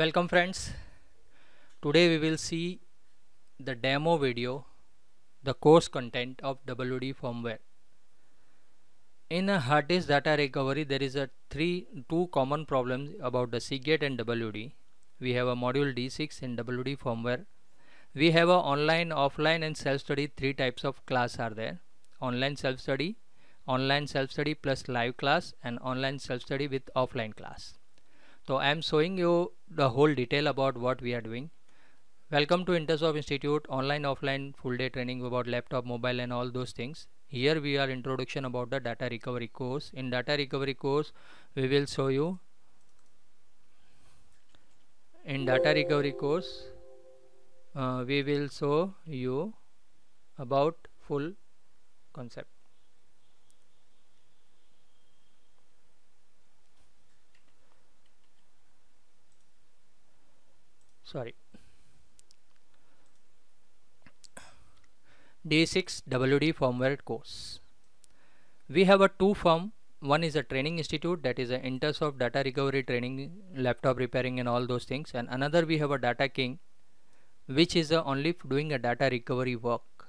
welcome friends today we will see the demo video the course content of WD firmware in a hard disk data recovery there is a three two common problems about the Seagate and WD we have a module D6 in WD firmware we have a online offline and self-study three types of class are there online self-study online self-study plus live class and online self-study with offline class so I am showing you the whole detail about what we are doing welcome to Intersoft Institute online offline full day training about laptop mobile and all those things here we are introduction about the data recovery course in data recovery course we will show you in data recovery course uh, we will show you about full concept sorry D6 WD firmware course. We have a two firm. One is a training institute that is a Intersoft data recovery training, laptop repairing and all those things. And another we have a Data King which is only doing a data recovery work.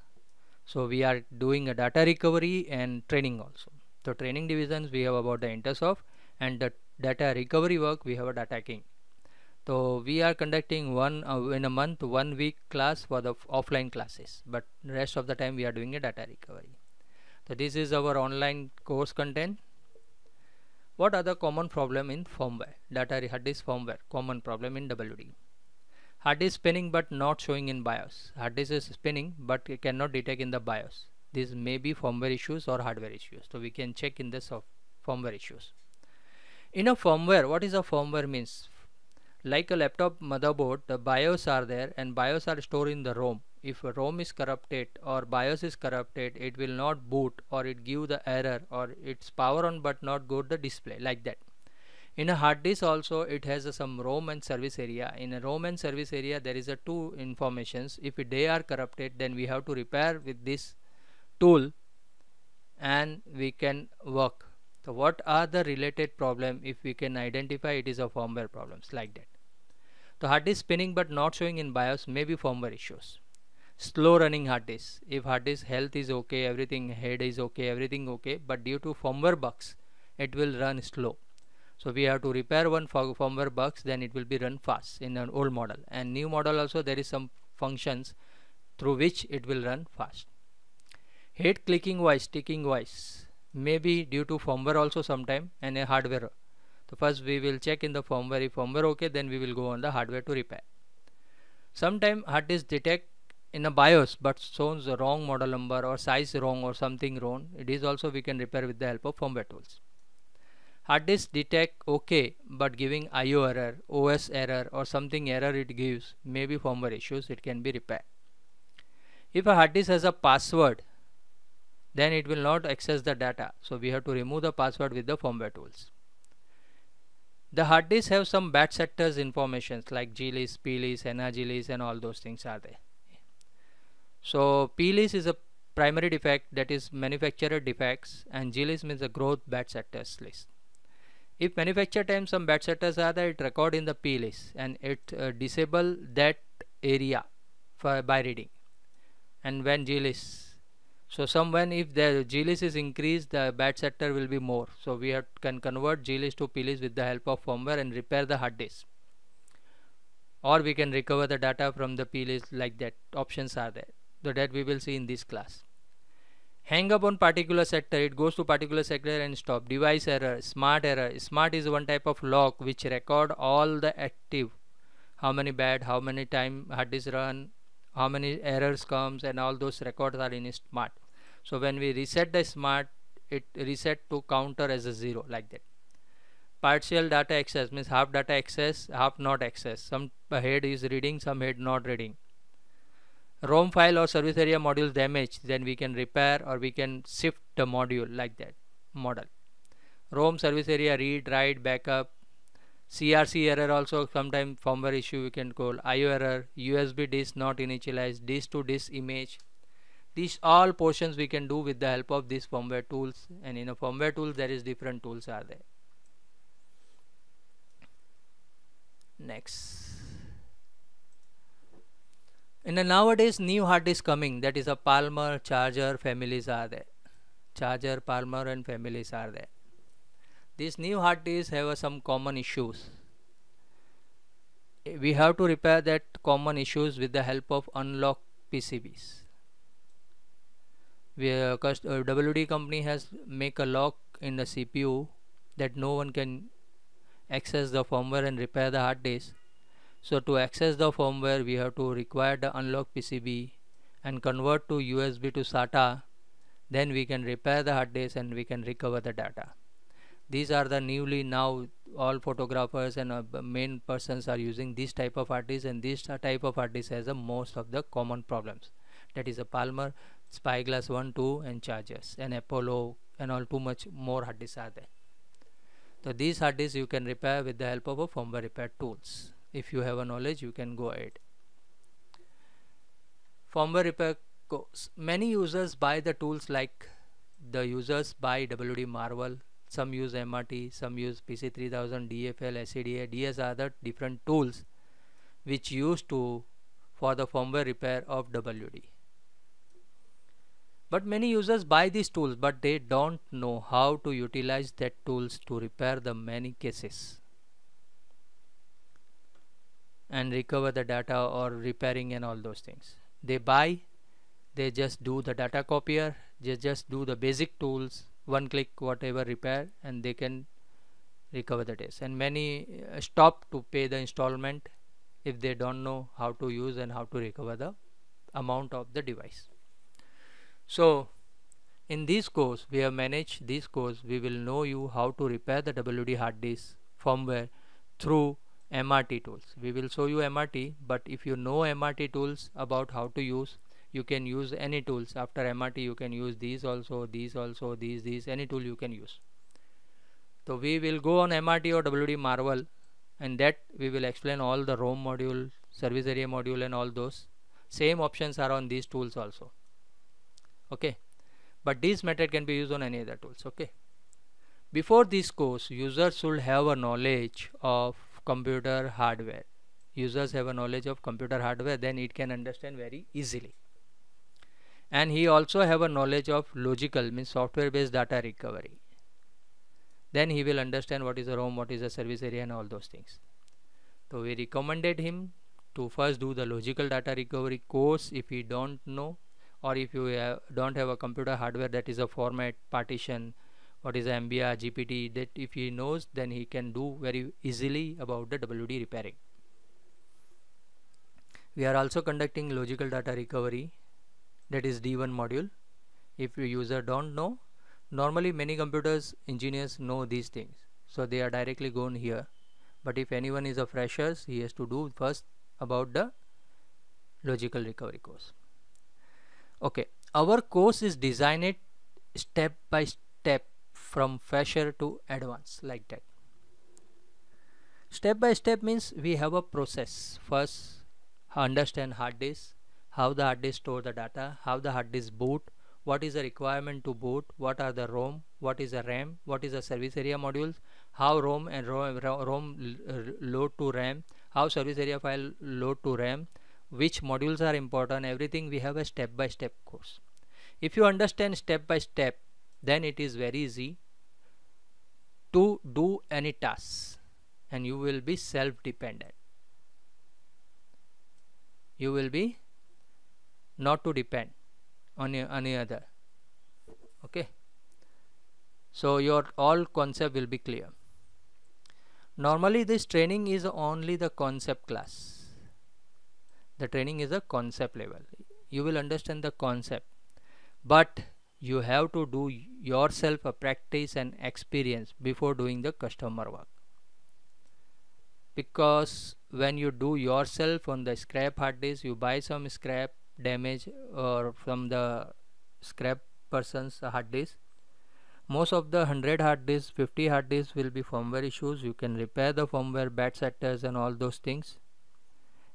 So we are doing a data recovery and training also. So training divisions we have about the Intersoft and the data recovery work we have a Data King so we are conducting one uh, in a month one week class for the offline classes but rest of the time we are doing a data recovery so this is our online course content what are the common problem in firmware data hard disk firmware common problem in WD hard disk spinning but not showing in BIOS hard disk is spinning but it cannot detect in the BIOS this may be firmware issues or hardware issues so we can check in the firmware issues in a firmware what is a firmware means like a laptop motherboard, the BIOS are there and BIOS are stored in the ROM. If ROM is corrupted or BIOS is corrupted, it will not boot or it give the error or it's power on but not go to the display like that. In a hard disk also it has a, some ROM and service area. In a ROM and service area there is a two informations. If they are corrupted then we have to repair with this tool and we can work. So what are the related problem if we can identify it is a firmware problems like that. The hard disk spinning but not showing in BIOS may be firmware issues. Slow running hard disk. If hard disk health is okay, everything head is okay, everything okay, but due to firmware bugs, it will run slow. So we have to repair one firmware bugs, then it will be run fast in an old model. And new model also there is some functions through which it will run fast. Head clicking voice, ticking voice, may be due to firmware also sometime and a hardware so first we will check in the firmware if firmware okay then we will go on the hardware to repair sometime hard disk detect in a BIOS but shows the wrong model number or size wrong or something wrong it is also we can repair with the help of firmware tools hard disk detect okay but giving IO error OS error or something error it gives maybe firmware issues it can be repaired if a hard disk has a password then it will not access the data so we have to remove the password with the firmware tools the hard disks have some bad sectors information like glist, plist, energylist and all those things are there. So plist is a primary defect that is manufacturer defects and glist means a growth bad sectors list. If manufacturer time some bad sectors are there it record in the plist and it uh, disable that area for by reading and when glist so someone if the Glees is increased the bad sector will be more. So we have, can convert Glees to PLEs with the help of firmware and repair the hard disk. Or we can recover the data from the PLEs like that. Options are there. So that we will see in this class. Hang up on particular sector, it goes to particular sector and stop. Device error, smart error. Smart is one type of lock which record all the active. How many bad, how many time hard disk run, how many errors comes and all those records are in smart so when we reset the smart it reset to counter as a zero like that partial data access means half data access half not access some head is reading some head not reading ROM file or service area module damaged then we can repair or we can shift the module like that model ROM service area read write backup CRC error also sometimes firmware issue we can call IO error USB disk not initialized disk to disk image these all portions we can do with the help of these firmware tools and in a firmware tool there is different tools are there next in a nowadays new hard disk coming that is a Palmer charger families are there charger Palmer and families are there these new hard disks have some common issues eh, we have to repair that common issues with the help of unlock PCBs we uh, WD company has make a lock in the CPU that no one can access the firmware and repair the hard disk so to access the firmware we have to require the unlock PCB and convert to USB to SATA then we can repair the hard disk and we can recover the data these are the newly now all photographers and uh, main persons are using this type of artists and this type of artists has the uh, most of the common problems that is a uh, Palmer spyglass 1 2 and chargers and Apollo and all too much more hard disks are there so these hard disks you can repair with the help of a firmware repair tools if you have a knowledge you can go ahead firmware repair goes many users buy the tools like the users buy WD Marvel some use MRT, some use PC3000, DFL, SCDA. DS are the different tools which used to for the firmware repair of WD. But many users buy these tools but they don't know how to utilize that tools to repair the many cases and recover the data or repairing and all those things. They buy, they just do the data copier, they just do the basic tools one click whatever repair and they can recover the days and many uh, stop to pay the installment if they don't know how to use and how to recover the amount of the device so in this course we have managed this course we will know you how to repair the WD hard disk firmware through MRT tools we will show you MRT but if you know MRT tools about how to use you can use any tools after MRT you can use these also these also these these any tool you can use so we will go on MRT or WD Marvel and that we will explain all the ROM module service area module and all those same options are on these tools also okay but this method can be used on any other tools okay before this course users should have a knowledge of computer hardware users have a knowledge of computer hardware then it can understand very easily and he also have a knowledge of logical means software based data recovery then he will understand what is a ROM what is a service area and all those things so we recommended him to first do the logical data recovery course if he don't know or if you uh, don't have a computer hardware that is a format partition what is MBR GPT that if he knows then he can do very easily about the WD repairing we are also conducting logical data recovery that is D1 module if your user don't know normally many computers engineers know these things so they are directly gone here but if anyone is a freshers he has to do first about the logical recovery course okay our course is designed step by step from fresher to advanced like that step by step means we have a process first understand hard disk how the hard disk store the data, how the hard disk boot, what is the requirement to boot, what are the ROM, what is the RAM, what is the service area modules, how ROM and ROM, ROM load to RAM, how service area file load to RAM, which modules are important, everything we have a step by step course. If you understand step by step, then it is very easy to do any task and you will be self dependent. You will be not to depend on any other okay so your all concept will be clear normally this training is only the concept class the training is a concept level you will understand the concept but you have to do yourself a practice and experience before doing the customer work because when you do yourself on the scrap hard disk you buy some scrap damage or uh, from the scrap person's hard disk most of the 100 hard disks 50 hard disks will be firmware issues you can repair the firmware bad sectors and all those things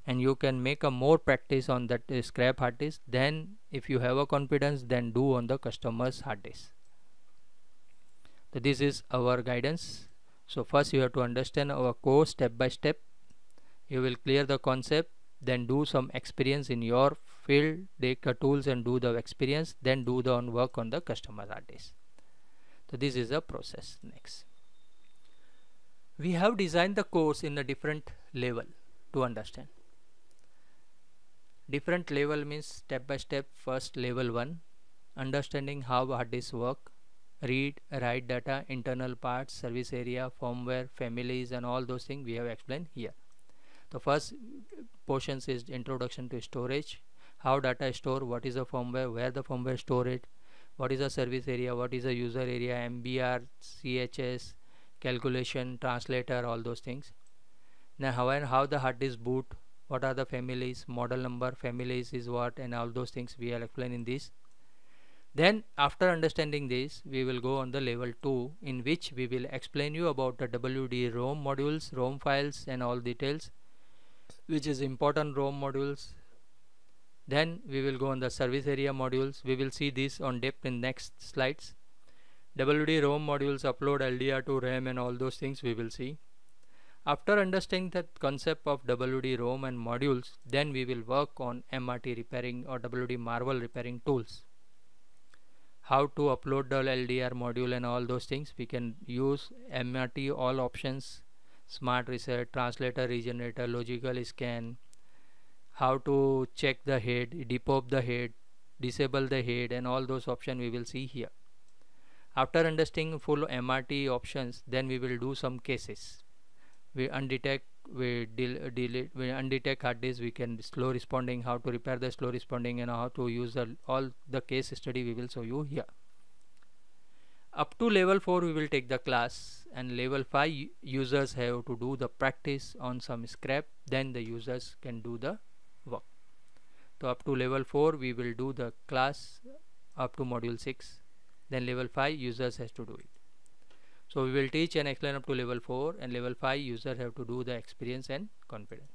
and you can make a more practice on that uh, scrap hard disk then if you have a confidence then do on the customer's hard disk so this is our guidance so first you have to understand our course step by step you will clear the concept then do some experience in your field take the tools and do the experience then do the work on the customer artist so this is a process next we have designed the course in a different level to understand different level means step by step first level 1 understanding how hard disk work read write data internal parts service area firmware families and all those things we have explained here the first portions is introduction to storage how data is stored what is the firmware where the firmware store it what is the service area what is the user area mbr chs calculation translator all those things now how and how the hard disk boot what are the families model number families is what and all those things we are explaining this then after understanding this we will go on the level 2 in which we will explain you about the WD ROM modules ROM files and all details which is important ROM modules then we will go on the service area modules. We will see this on depth in next slides. WD ROM modules, upload LDR to RAM and all those things we will see. After understanding the concept of WD ROM and modules, then we will work on MRT repairing or WD Marvel repairing tools. How to upload the LDR module and all those things, we can use MRT all options, smart reset, translator regenerator, logical scan, how to check the head depop the head disable the head and all those options we will see here after understanding full MRT options then we will do some cases we undetect we delete we undetect hard disk we can slow responding how to repair the slow responding and how to use the, all the case study we will show you here up to level 4 we will take the class and level 5 users have to do the practice on some scrap then the users can do the work so up to level 4 we will do the class up to module 6 then level 5 users has to do it so we will teach and explain up to level 4 and level 5 users have to do the experience and confidence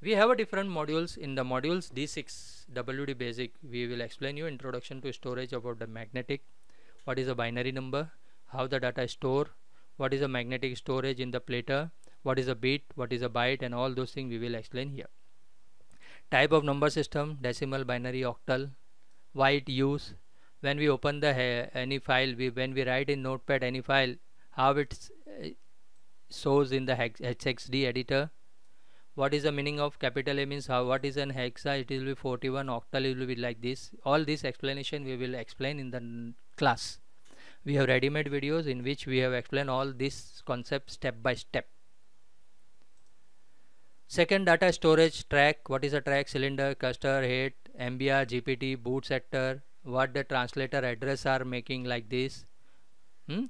we have a different modules in the modules D6 WD basic we will explain you introduction to storage about the magnetic what is a binary number how the data is stored what is a magnetic storage in the platter what is a bit what is a byte and all those things we will explain here Type of number system decimal, binary, octal. Why it use? When we open the any file, we when we write in Notepad any file, how it uh, shows in the hex, editor. What is the meaning of capital A means how? What is an hexa? It will be 41 octal. It will be like this. All this explanation we will explain in the class. We have ready-made videos in which we have explained all this concept step by step. Second data storage track, what is a track? Cylinder, cluster, head, MBR, GPT, boot sector, what the translator address are making like this. Hmm?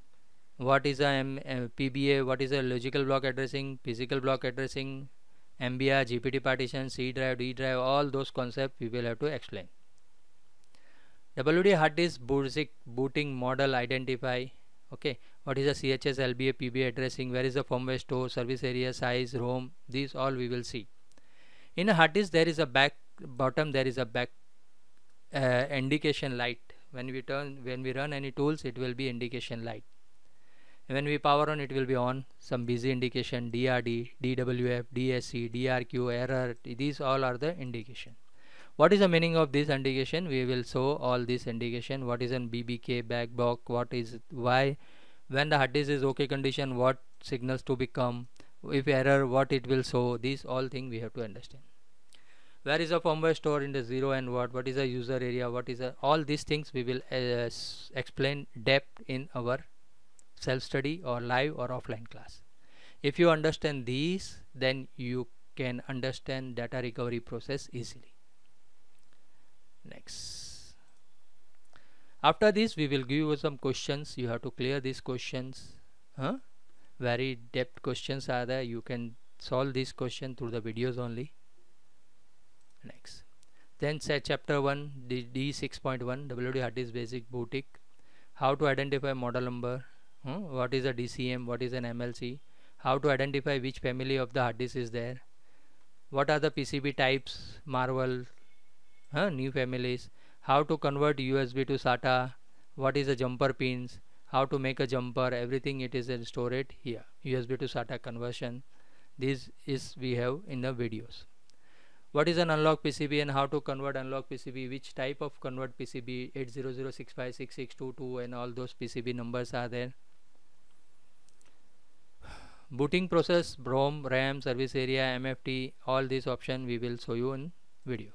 What is uh, a M M PBA, what is a logical block addressing, physical block addressing, MBR, GPT partition, C drive, D drive, all those concepts we will have to explain. WD hard disk booting model identify okay what is the chs lba pba addressing where is the firmware store service area size rom these all we will see in a hard disk there is a back bottom there is a back uh, indication light when we turn when we run any tools it will be indication light when we power on it will be on some busy indication drd dwf dsc drq error these all are the indication what is the meaning of this indication we will show all this indication what is an bbk back block what is why when the hard disk is okay condition what signals to become if error what it will show these all thing we have to understand where is the firmware stored in the 0 and what what is the user area what is the, all these things we will uh, explain depth in our self study or live or offline class if you understand these then you can understand data recovery process easily next after this we will give you some questions you have to clear these questions huh? very depth questions are there you can solve this question through the videos only next then say chapter 1 D, D6.1 WD hard disk basic boutique how to identify model number hmm? what is a DCM what is an MLC how to identify which family of the hard disk is there what are the PCB types Marvel huh? new families how to convert USB to SATA what is the jumper pins how to make a jumper everything it is stored here USB to SATA conversion this is we have in the videos what is an unlock PCB and how to convert unlock PCB which type of convert PCB 800656622 and all those PCB numbers are there booting process ROM RAM service area MFT all these option we will show you in video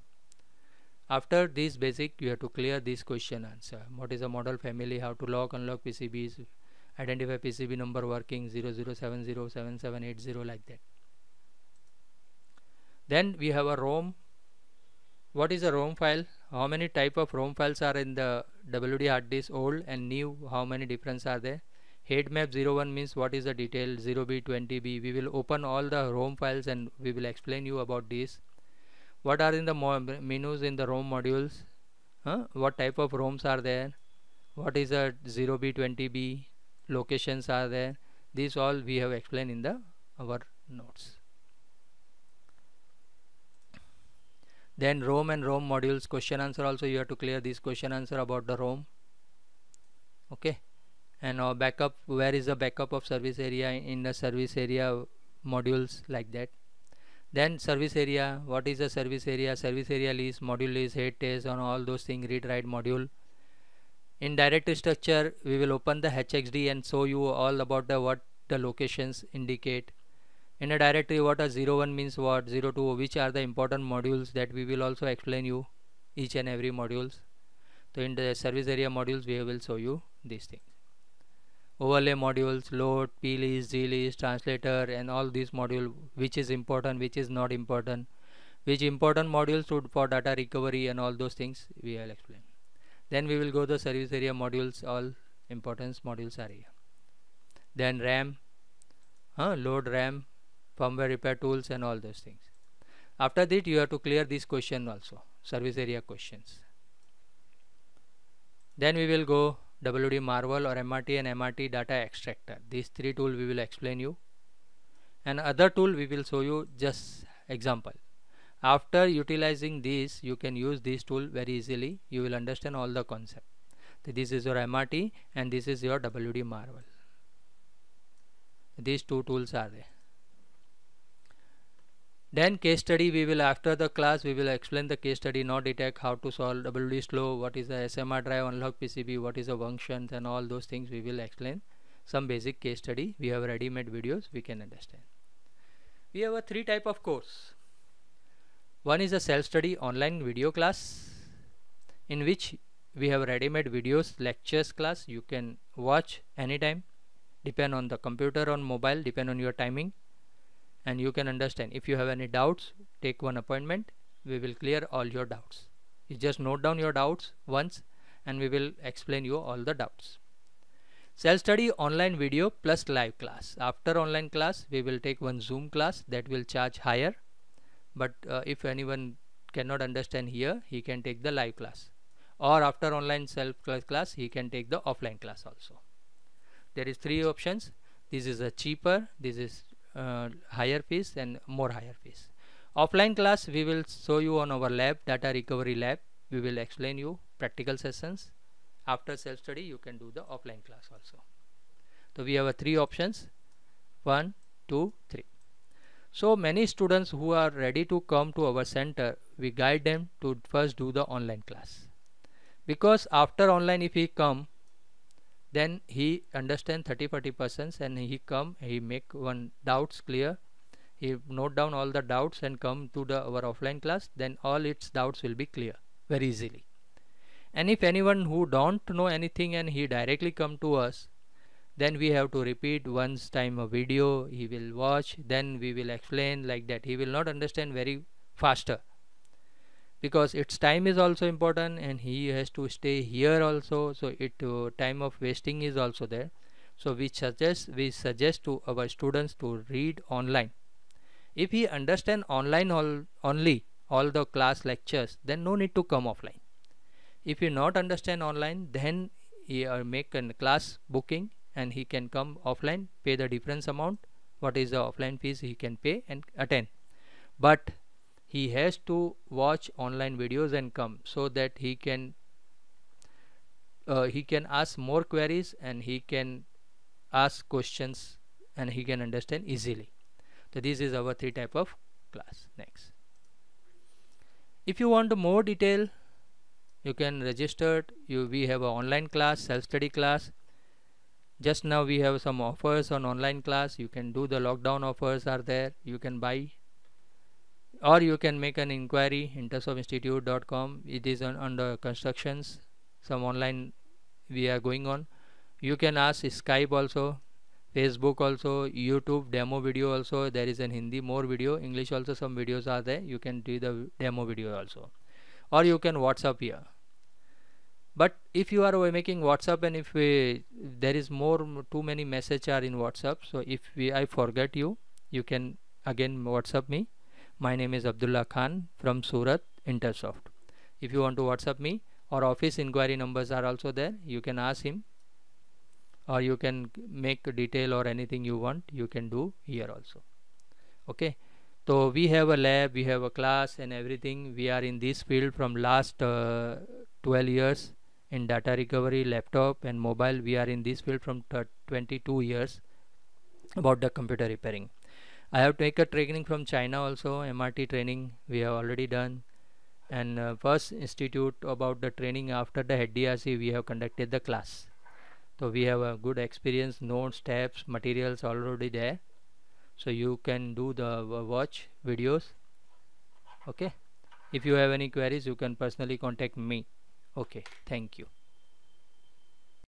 after this basic you have to clear this question answer what is a model family how to lock unlock PCBs identify PCB number working 00707780 like that then we have a ROM what is a ROM file how many type of ROM files are in the WD hard disk old and new how many difference are there head map 01 means what is the detail 0b 20b we will open all the ROM files and we will explain you about this what are in the menus in the ROM modules huh? what type of ROMs are there what is a 0b 20b locations are there these all we have explained in the our notes then ROM and ROM modules question answer also you have to clear this question answer about the ROM okay and our backup where is the backup of service area in the service area modules like that then service area what is the service area service area list module list head test on all those things read write module in directory structure we will open the hxd and show you all about the what the locations indicate in a directory what a 01 means what 02 which are the important modules that we will also explain you each and every modules so in the service area modules we will show you these things overlay modules load plist glist translator and all these module which is important which is not important which important modules should for data recovery and all those things we will explain then we will go the service area modules all importance modules area. then ram huh, load ram firmware repair tools and all those things after that you have to clear this question also service area questions then we will go WD Marvel or MRT and MRT data extractor. These three tools we will explain you. And other tool we will show you just example. After utilizing these, you can use this tool very easily. You will understand all the concept. This is your MRT and this is your WD Marvel. These two tools are there. Then case study we will after the class we will explain the case study not detect how to solve WD slow what is the SMR drive unlock PCB what is the functions and all those things we will explain some basic case study we have ready made videos we can understand. We have a three type of course one is a self study online video class in which we have ready made videos lectures class you can watch anytime depend on the computer on mobile depend on your timing and you can understand if you have any doubts take one appointment we will clear all your doubts you just note down your doubts once and we will explain you all the doubts self-study online video plus live class after online class we will take one zoom class that will charge higher but uh, if anyone cannot understand here he can take the live class or after online self class he can take the offline class also there is three options this is a cheaper this is uh, higher fees and more higher fees offline class we will show you on our lab data recovery lab we will explain you practical sessions after self study you can do the offline class also so we have three options one two three so many students who are ready to come to our center we guide them to first do the online class because after online if he come then he understand 30 40 persons and he come he make one doubts clear he note down all the doubts and come to the our offline class then all its doubts will be clear very easily and if anyone who don't know anything and he directly come to us then we have to repeat once time a video he will watch then we will explain like that he will not understand very faster because its time is also important and he has to stay here also so it uh, time of wasting is also there so we suggest we suggest to our students to read online if he understand online all, only all the class lectures then no need to come offline if you not understand online then he uh, make a class booking and he can come offline pay the difference amount what is the offline fees he can pay and attend but he has to watch online videos and come so that he can uh, he can ask more queries and he can ask questions and he can understand easily so this is our three type of class next if you want more detail you can register you we have an online class self-study class just now we have some offers on online class you can do the lockdown offers are there you can buy or you can make an inquiry intersofinstitute.com it is on, under constructions some online we are going on you can ask skype also facebook also youtube demo video also there is an hindi more video english also some videos are there you can do the demo video also or you can whatsapp here but if you are making whatsapp and if we, there is more too many message are in whatsapp so if we i forget you you can again whatsapp me my name is Abdullah Khan from Surat Intersoft. If you want to WhatsApp me, or office inquiry numbers are also there, you can ask him or you can make detail or anything you want you can do here also okay so we have a lab we have a class and everything we are in this field from last uh, 12 years in data recovery laptop and mobile we are in this field from 22 years about the computer repairing I have taken training from China also MRT training we have already done and uh, first institute about the training after the head DRC we have conducted the class so we have a good experience known steps materials already there so you can do the watch videos okay if you have any queries you can personally contact me okay thank you